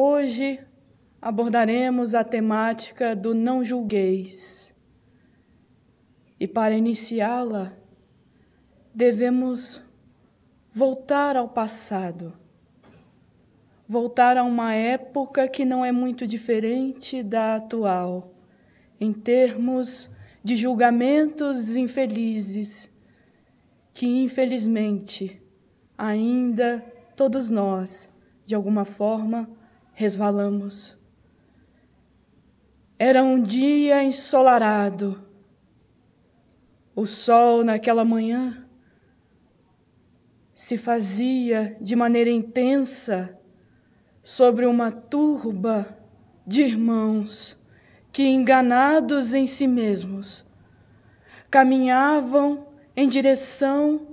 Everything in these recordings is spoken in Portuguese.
Hoje abordaremos a temática do não julgueis. E para iniciá-la, devemos voltar ao passado, voltar a uma época que não é muito diferente da atual, em termos de julgamentos infelizes, que infelizmente ainda todos nós, de alguma forma, resvalamos. Era um dia ensolarado. O sol naquela manhã se fazia de maneira intensa sobre uma turba de irmãos que, enganados em si mesmos, caminhavam em direção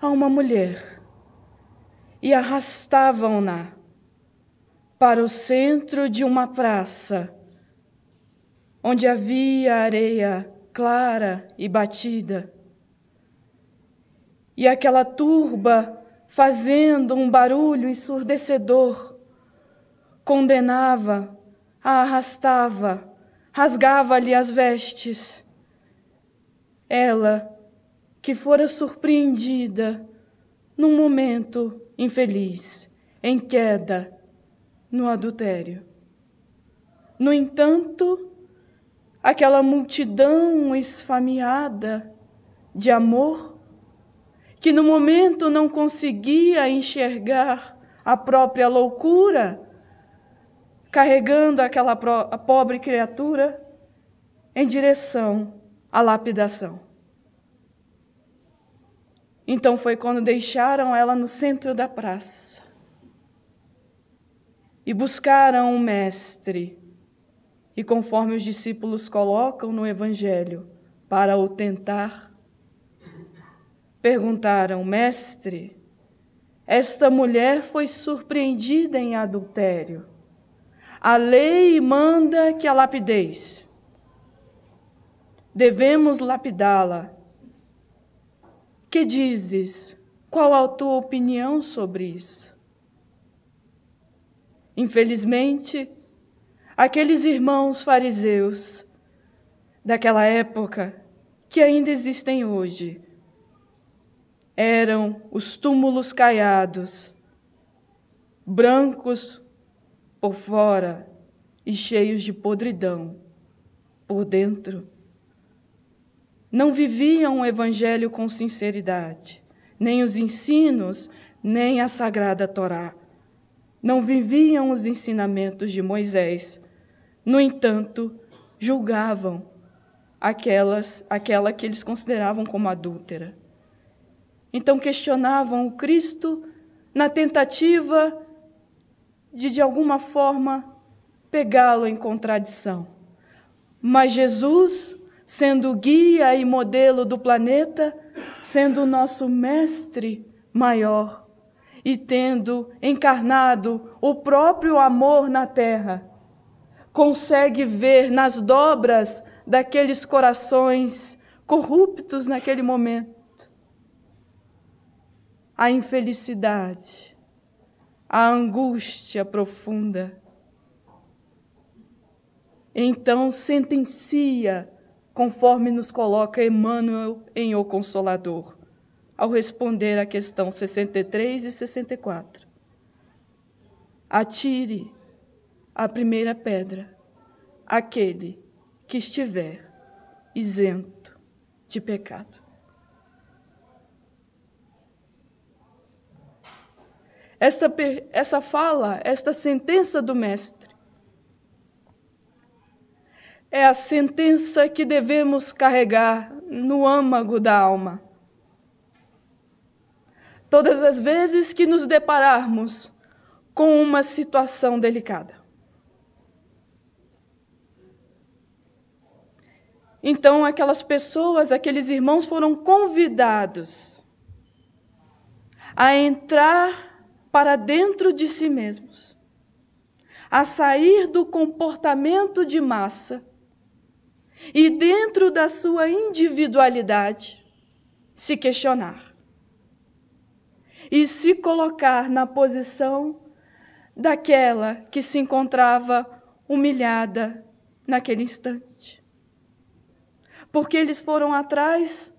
a uma mulher e arrastavam-na para o centro de uma praça, onde havia areia clara e batida. E aquela turba fazendo um barulho ensurdecedor, condenava, a arrastava, rasgava-lhe as vestes. Ela, que fora surpreendida num momento infeliz, em queda, no adultério. No entanto, aquela multidão esfameada de amor, que no momento não conseguia enxergar a própria loucura, carregando aquela pobre criatura em direção à lapidação. Então foi quando deixaram ela no centro da praça e buscaram o Mestre. E conforme os discípulos colocam no Evangelho para o tentar, perguntaram: Mestre, esta mulher foi surpreendida em adultério. A lei manda que a lapideis. Devemos lapidá-la. Que dizes? Qual a tua opinião sobre isso? Infelizmente, aqueles irmãos fariseus daquela época que ainda existem hoje eram os túmulos caiados, brancos por fora e cheios de podridão por dentro. Não viviam o evangelho com sinceridade, nem os ensinos, nem a sagrada Torá não viviam os ensinamentos de Moisés. No entanto, julgavam aquelas, aquela que eles consideravam como adúltera. Então questionavam o Cristo na tentativa de de alguma forma pegá-lo em contradição. Mas Jesus, sendo guia e modelo do planeta, sendo o nosso mestre maior, e tendo encarnado o próprio amor na terra, consegue ver nas dobras daqueles corações corruptos naquele momento a infelicidade, a angústia profunda. Então sentencia, conforme nos coloca Emmanuel em O Consolador ao responder à questão 63 e 64. Atire a primeira pedra aquele que estiver isento de pecado. Essa, essa fala, esta sentença do Mestre, é a sentença que devemos carregar no âmago da alma todas as vezes que nos depararmos com uma situação delicada. Então, aquelas pessoas, aqueles irmãos foram convidados a entrar para dentro de si mesmos, a sair do comportamento de massa e, dentro da sua individualidade, se questionar e se colocar na posição daquela que se encontrava humilhada naquele instante. Porque eles foram atrás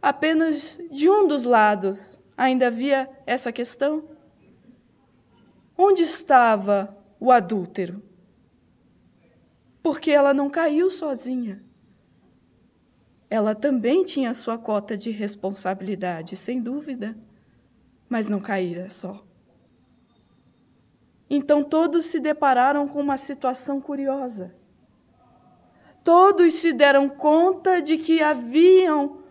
apenas de um dos lados, ainda havia essa questão. Onde estava o adúltero? Porque ela não caiu sozinha. Ela também tinha sua cota de responsabilidade, sem dúvida mas não caíra só. Então todos se depararam com uma situação curiosa. Todos se deram conta de que haviam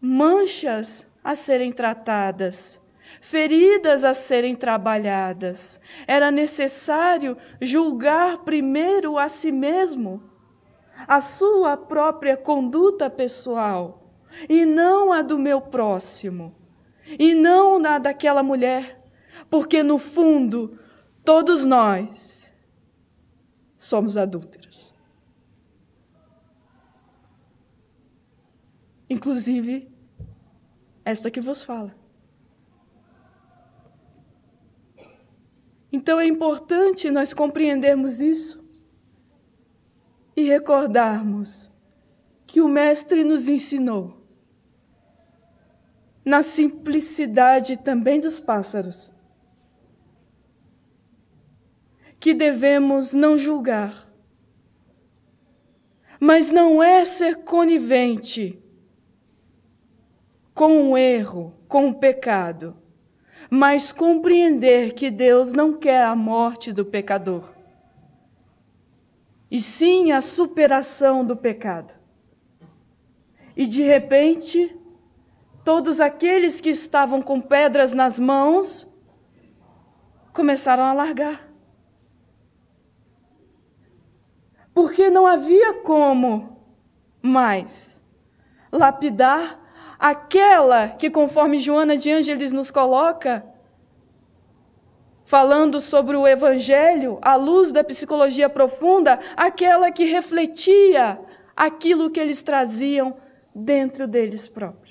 manchas a serem tratadas, feridas a serem trabalhadas. Era necessário julgar primeiro a si mesmo, a sua própria conduta pessoal, e não a do meu próximo e não na daquela mulher, porque no fundo todos nós somos adúlteros. Inclusive esta que vos fala. Então é importante nós compreendermos isso e recordarmos que o Mestre nos ensinou na simplicidade também dos pássaros, que devemos não julgar, mas não é ser conivente com o erro, com o pecado, mas compreender que Deus não quer a morte do pecador, e sim a superação do pecado. E de repente, Todos aqueles que estavam com pedras nas mãos começaram a largar. Porque não havia como mais lapidar aquela que, conforme Joana de Ângeles nos coloca, falando sobre o Evangelho à luz da psicologia profunda, aquela que refletia aquilo que eles traziam dentro deles próprios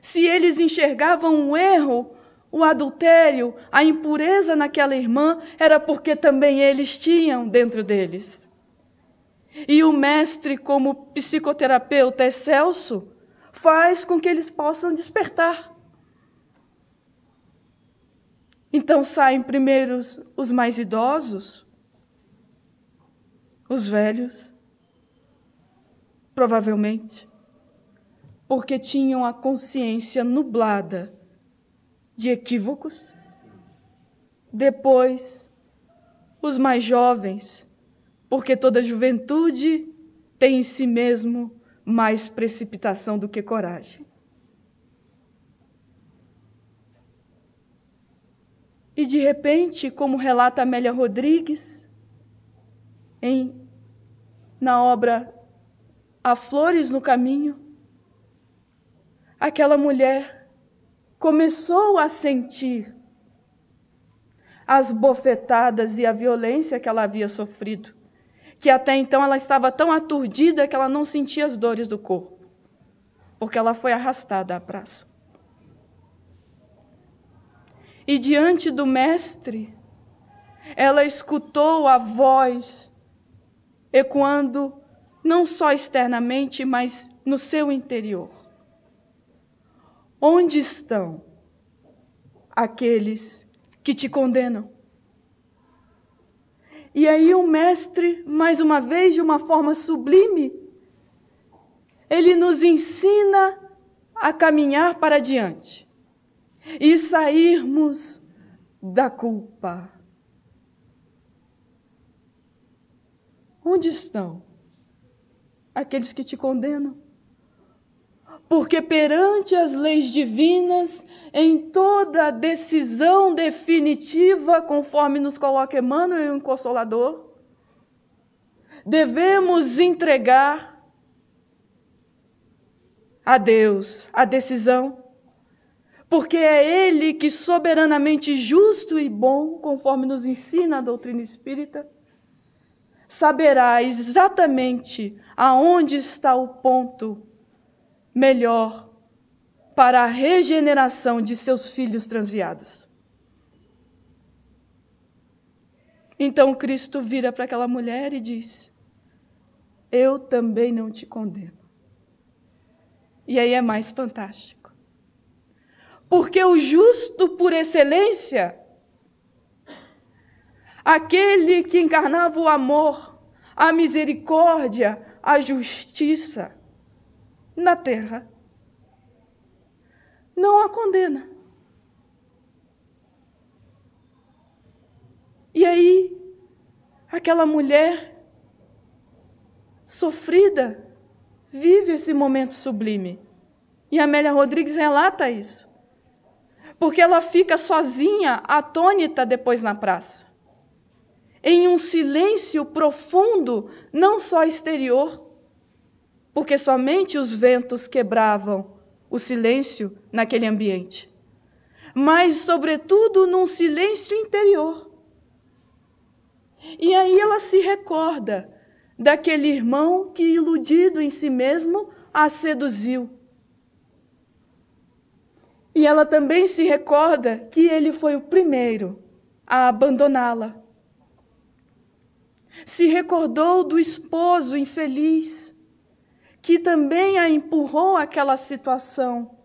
se eles enxergavam o erro, o adultério, a impureza naquela irmã, era porque também eles tinham dentro deles. E o mestre, como psicoterapeuta excelso, faz com que eles possam despertar. Então saem primeiro os mais idosos, os velhos, provavelmente porque tinham a consciência nublada de equívocos. Depois, os mais jovens, porque toda juventude tem em si mesmo mais precipitação do que coragem. E de repente, como relata Amélia Rodrigues, em, na obra Há Flores no Caminho, aquela mulher começou a sentir as bofetadas e a violência que ela havia sofrido, que até então ela estava tão aturdida que ela não sentia as dores do corpo, porque ela foi arrastada à praça. E diante do Mestre, ela escutou a voz ecoando não só externamente, mas no seu interior. Onde estão aqueles que te condenam? E aí o mestre, mais uma vez, de uma forma sublime, ele nos ensina a caminhar para diante e sairmos da culpa. Onde estão aqueles que te condenam? porque perante as leis divinas, em toda decisão definitiva, conforme nos coloca Emmanuel em Consolador, devemos entregar a Deus a decisão, porque é Ele que soberanamente justo e bom, conforme nos ensina a doutrina espírita, saberá exatamente aonde está o ponto melhor para a regeneração de seus filhos transviados. Então Cristo vira para aquela mulher e diz: Eu também não te condeno. E aí é mais fantástico. Porque o justo por excelência, aquele que encarnava o amor, a misericórdia, a justiça, na terra não a condena. E aí, aquela mulher sofrida vive esse momento sublime. E Amélia Rodrigues relata isso. Porque ela fica sozinha, atônita depois na praça. Em um silêncio profundo, não só exterior, porque somente os ventos quebravam o silêncio naquele ambiente, mas, sobretudo, num silêncio interior. E aí ela se recorda daquele irmão que, iludido em si mesmo, a seduziu. E ela também se recorda que ele foi o primeiro a abandoná-la. Se recordou do esposo infeliz que também a empurrou àquela situação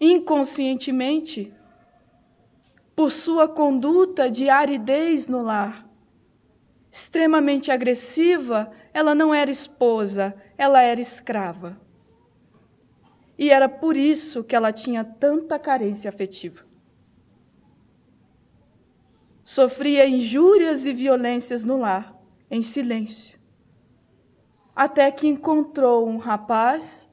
inconscientemente por sua conduta de aridez no lar. Extremamente agressiva, ela não era esposa, ela era escrava. E era por isso que ela tinha tanta carência afetiva. Sofria injúrias e violências no lar, em silêncio até que encontrou um rapaz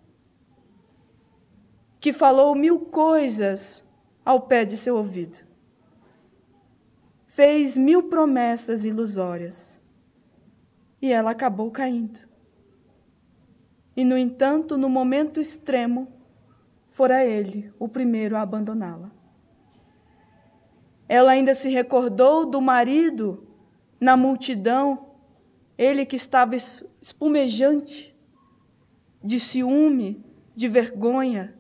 que falou mil coisas ao pé de seu ouvido. Fez mil promessas ilusórias. E ela acabou caindo. E, no entanto, no momento extremo, fora ele o primeiro a abandoná-la. Ela ainda se recordou do marido na multidão, ele que estava espumejante de ciúme, de vergonha.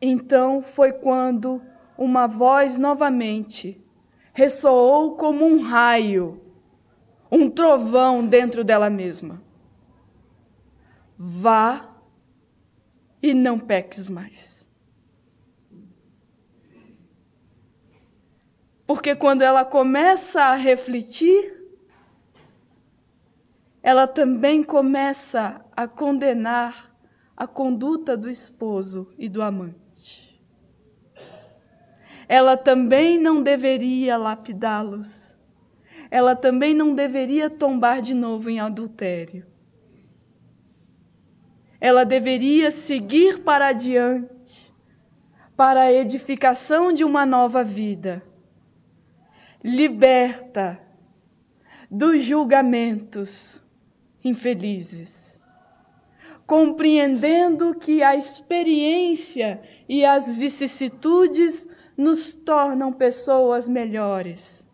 Então foi quando uma voz novamente ressoou como um raio, um trovão dentro dela mesma. Vá e não peques mais. Porque quando ela começa a refletir, ela também começa a condenar a conduta do esposo e do amante. Ela também não deveria lapidá-los. Ela também não deveria tombar de novo em adultério. Ela deveria seguir para adiante, para a edificação de uma nova vida liberta dos julgamentos infelizes, compreendendo que a experiência e as vicissitudes nos tornam pessoas melhores.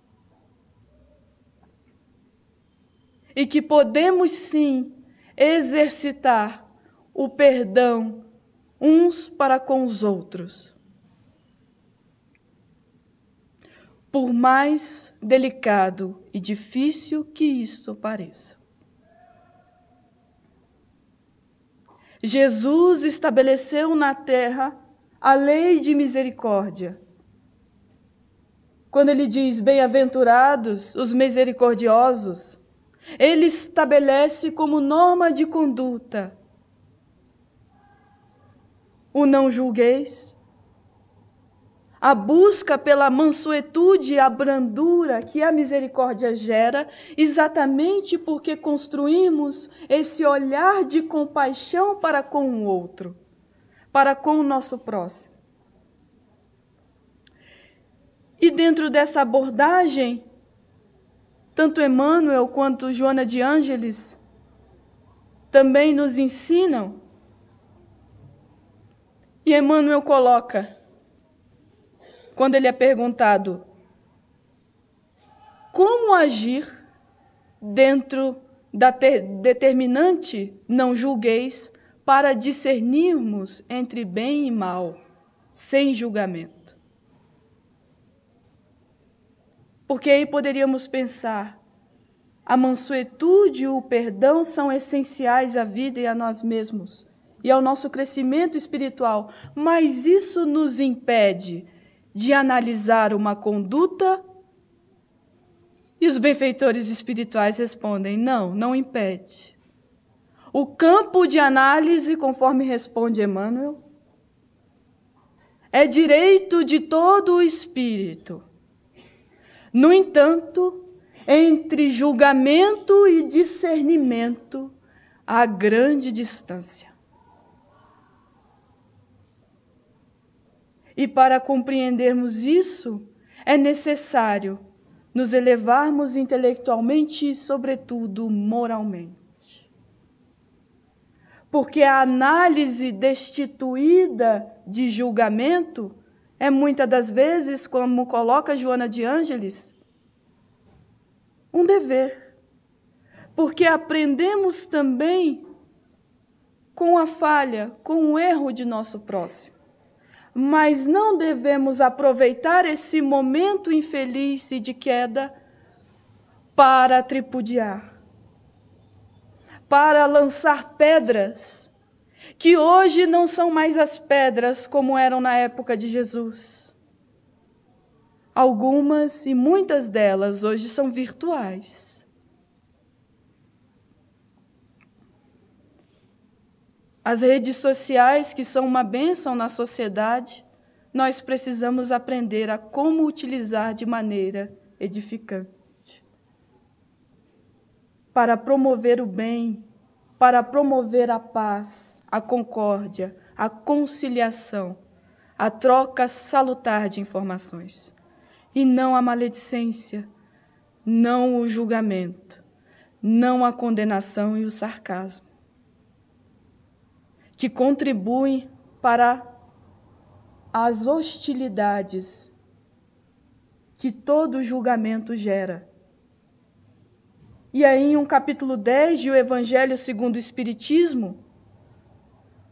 E que podemos sim exercitar o perdão uns para com os outros. por mais delicado e difícil que isso pareça. Jesus estabeleceu na terra a lei de misericórdia. Quando ele diz bem-aventurados os misericordiosos, ele estabelece como norma de conduta o não julgueis, a busca pela mansuetude e a brandura que a misericórdia gera, exatamente porque construímos esse olhar de compaixão para com o outro, para com o nosso próximo. E dentro dessa abordagem, tanto Emmanuel quanto Joana de Ângeles também nos ensinam. E Emmanuel coloca quando ele é perguntado como agir dentro da determinante não julgueis para discernirmos entre bem e mal, sem julgamento. Porque aí poderíamos pensar: a mansuetude e o perdão são essenciais à vida e a nós mesmos e ao nosso crescimento espiritual, mas isso nos impede de analisar uma conduta? E os benfeitores espirituais respondem: não, não impede. O campo de análise, conforme responde Emmanuel, é direito de todo o espírito. No entanto, entre julgamento e discernimento há grande distância. E para compreendermos isso, é necessário nos elevarmos intelectualmente e, sobretudo, moralmente. Porque a análise destituída de julgamento é muitas das vezes, como coloca Joana de Ângeles, um dever. Porque aprendemos também com a falha, com o erro de nosso próximo mas não devemos aproveitar esse momento infeliz e de queda para tripudiar, para lançar pedras, que hoje não são mais as pedras como eram na época de Jesus. Algumas e muitas delas hoje são virtuais as redes sociais, que são uma bênção na sociedade, nós precisamos aprender a como utilizar de maneira edificante. Para promover o bem, para promover a paz, a concórdia, a conciliação, a troca salutar de informações. E não a maledicência, não o julgamento, não a condenação e o sarcasmo que contribuem para as hostilidades que todo julgamento gera. E aí, em um capítulo 10 de O Evangelho segundo o Espiritismo,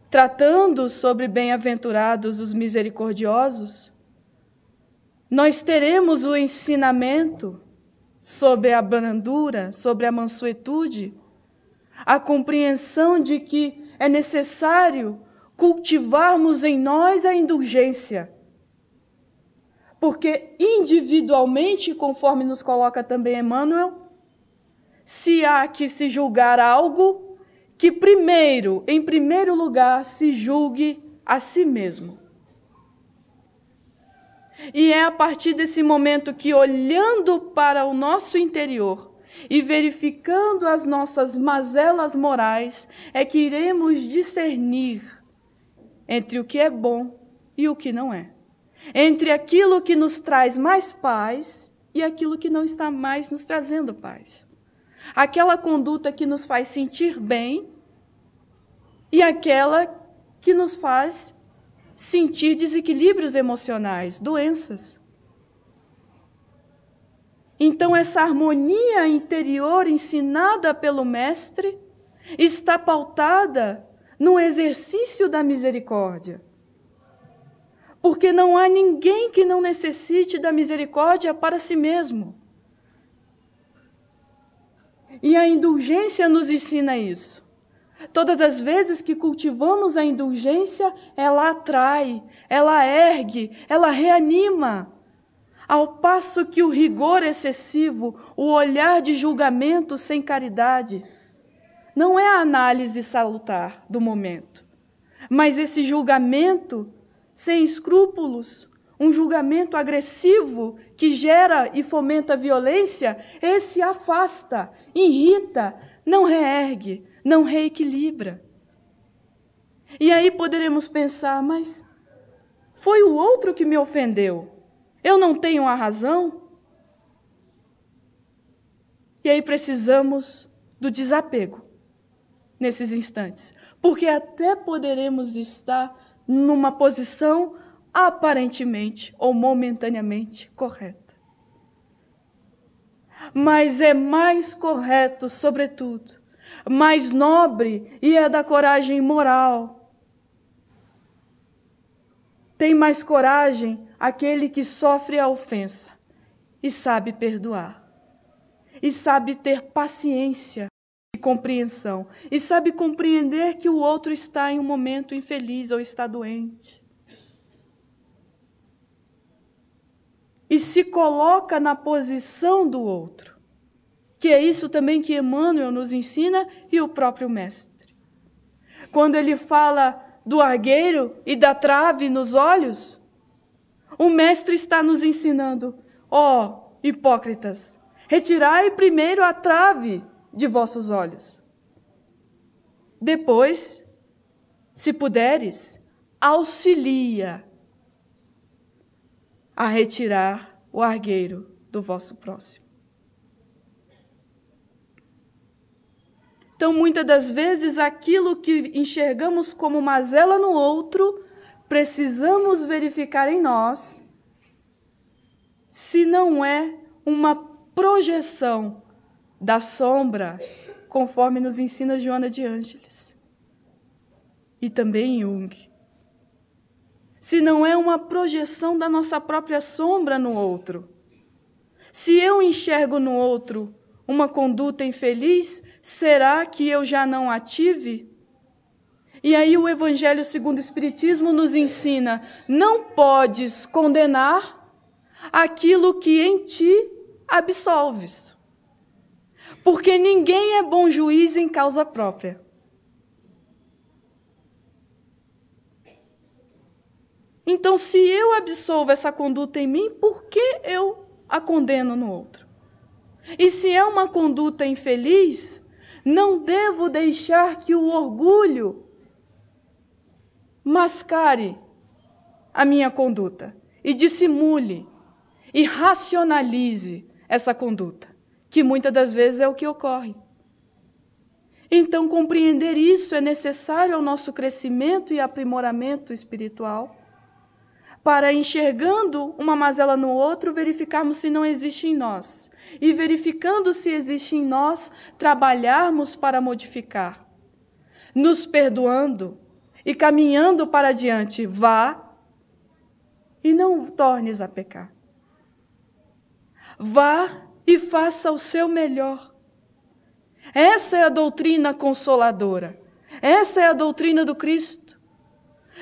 tratando sobre bem-aventurados os misericordiosos, nós teremos o ensinamento sobre a brandura, sobre a mansuetude, a compreensão de que é necessário cultivarmos em nós a indulgência. Porque individualmente, conforme nos coloca também Emmanuel, se há que se julgar algo, que primeiro, em primeiro lugar, se julgue a si mesmo. E é a partir desse momento que, olhando para o nosso interior, e verificando as nossas mazelas morais, é que iremos discernir entre o que é bom e o que não é. Entre aquilo que nos traz mais paz e aquilo que não está mais nos trazendo paz. Aquela conduta que nos faz sentir bem e aquela que nos faz sentir desequilíbrios emocionais, doenças. Então, essa harmonia interior ensinada pelo Mestre está pautada no exercício da misericórdia. Porque não há ninguém que não necessite da misericórdia para si mesmo. E a indulgência nos ensina isso. Todas as vezes que cultivamos a indulgência, ela atrai, ela ergue, ela reanima ao passo que o rigor excessivo, o olhar de julgamento sem caridade, não é a análise salutar do momento, mas esse julgamento sem escrúpulos, um julgamento agressivo que gera e fomenta violência, esse afasta, irrita, não reergue, não reequilibra. E aí poderemos pensar, mas foi o outro que me ofendeu. Eu não tenho a razão? E aí precisamos do desapego nesses instantes, porque até poderemos estar numa posição aparentemente ou momentaneamente correta. Mas é mais correto, sobretudo, mais nobre e é da coragem moral tem mais coragem aquele que sofre a ofensa e sabe perdoar, e sabe ter paciência e compreensão, e sabe compreender que o outro está em um momento infeliz ou está doente. E se coloca na posição do outro, que é isso também que Emmanuel nos ensina e o próprio Mestre. Quando ele fala do argueiro e da trave nos olhos? O Mestre está nos ensinando: ó oh, hipócritas, retirai primeiro a trave de vossos olhos. Depois, se puderes, auxilia a retirar o argueiro do vosso próximo. Então, muitas das vezes, aquilo que enxergamos como mazela no outro, precisamos verificar em nós se não é uma projeção da sombra, conforme nos ensina Joana de Ângeles e também Jung. Se não é uma projeção da nossa própria sombra no outro. Se eu enxergo no outro uma conduta infeliz, Será que eu já não a tive? E aí o Evangelho segundo o Espiritismo nos ensina: não podes condenar aquilo que em ti absolves. Porque ninguém é bom juiz em causa própria. Então, se eu absolvo essa conduta em mim, por que eu a condeno no outro? E se é uma conduta infeliz, não devo deixar que o orgulho mascare a minha conduta e dissimule e racionalize essa conduta, que muitas das vezes é o que ocorre. Então, compreender isso é necessário ao nosso crescimento e aprimoramento espiritual para, enxergando uma mazela no outro, verificarmos se não existe em nós. E verificando se existe em nós, trabalharmos para modificar, nos perdoando e caminhando para diante. Vá e não tornes a pecar. Vá e faça o seu melhor. Essa é a doutrina consoladora. Essa é a doutrina do Cristo.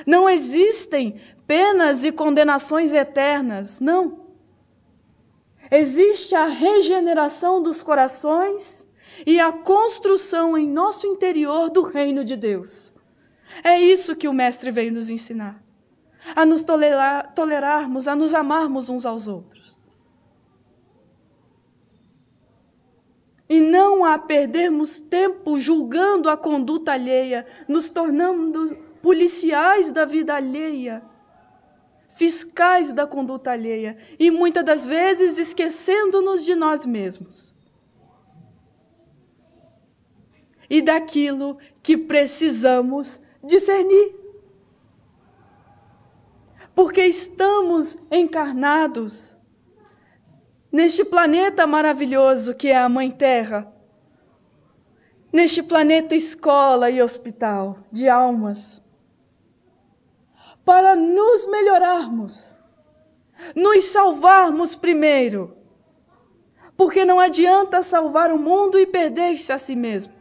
Não existem penas e condenações eternas. Não. Existe a regeneração dos corações e a construção em nosso interior do reino de Deus. É isso que o Mestre veio nos ensinar: a nos tolerar, tolerarmos, a nos amarmos uns aos outros. E não a perdermos tempo julgando a conduta alheia, nos tornando policiais da vida alheia fiscais da conduta alheia e muitas das vezes esquecendo-nos de nós mesmos e daquilo que precisamos discernir. Porque estamos encarnados neste planeta maravilhoso que é a Mãe Terra, neste planeta escola e hospital de almas para nos melhorarmos, nos salvarmos primeiro. Porque não adianta salvar o mundo e perder-se a si mesmo.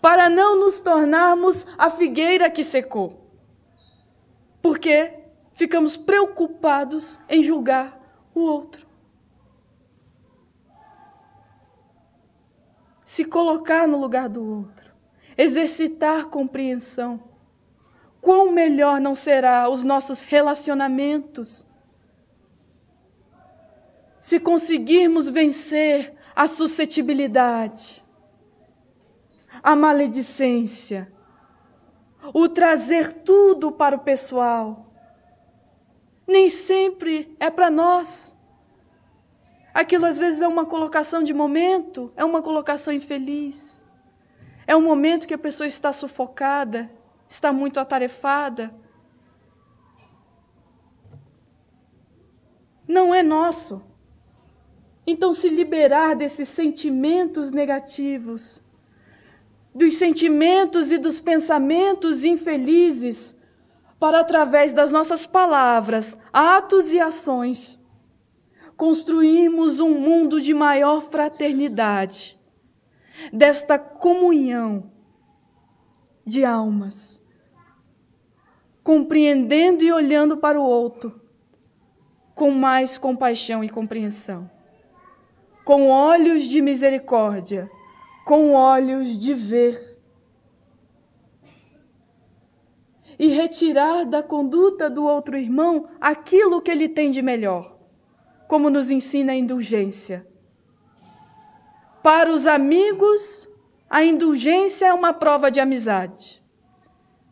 Para não nos tornarmos a figueira que secou. Porque ficamos preocupados em julgar o outro. Se colocar no lugar do outro, exercitar compreensão quão melhor não será os nossos relacionamentos se conseguirmos vencer a suscetibilidade, a maledicência, o trazer tudo para o pessoal. Nem sempre é para nós. Aquilo às vezes é uma colocação de momento, é uma colocação infeliz. É um momento que a pessoa está sufocada, Está muito atarefada? Não é nosso. Então, se liberar desses sentimentos negativos, dos sentimentos e dos pensamentos infelizes, para através das nossas palavras, atos e ações, construímos um mundo de maior fraternidade, desta comunhão de almas compreendendo e olhando para o outro com mais compaixão e compreensão, com olhos de misericórdia, com olhos de ver. E retirar da conduta do outro irmão aquilo que ele tem de melhor, como nos ensina a indulgência. Para os amigos, a indulgência é uma prova de amizade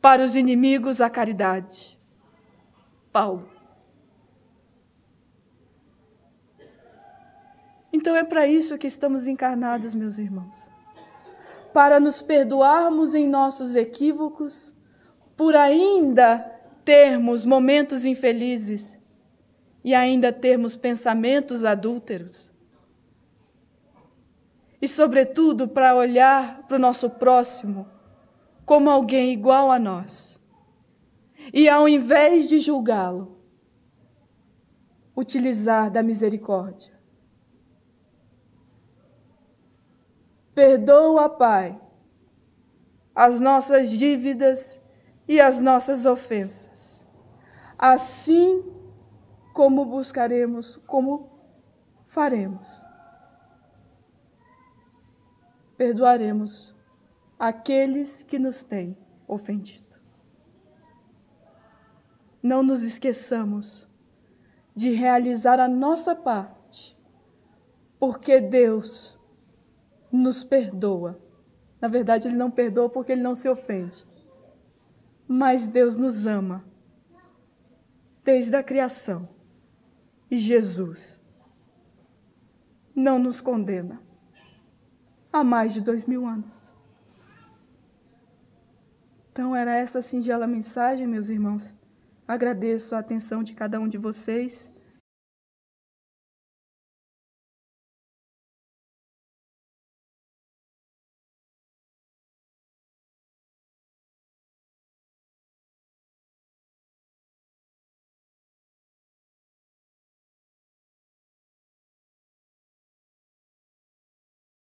para os inimigos a caridade. Paulo. Então é para isso que estamos encarnados, meus irmãos. Para nos perdoarmos em nossos equívocos, por ainda termos momentos infelizes e ainda termos pensamentos adúlteros. E, sobretudo, para olhar para o nosso próximo como alguém igual a nós. E ao invés de julgá-lo, utilizar da misericórdia. Perdoa, Pai, as nossas dívidas e as nossas ofensas, assim como buscaremos, como faremos. Perdoaremos aqueles que nos têm ofendido. Não nos esqueçamos de realizar a nossa parte, porque Deus nos perdoa. Na verdade, Ele não perdoa porque Ele não se ofende. Mas Deus nos ama desde a criação. E Jesus não nos condena há mais de dois mil anos. Então era essa singela mensagem, meus irmãos. Agradeço a atenção de cada um de vocês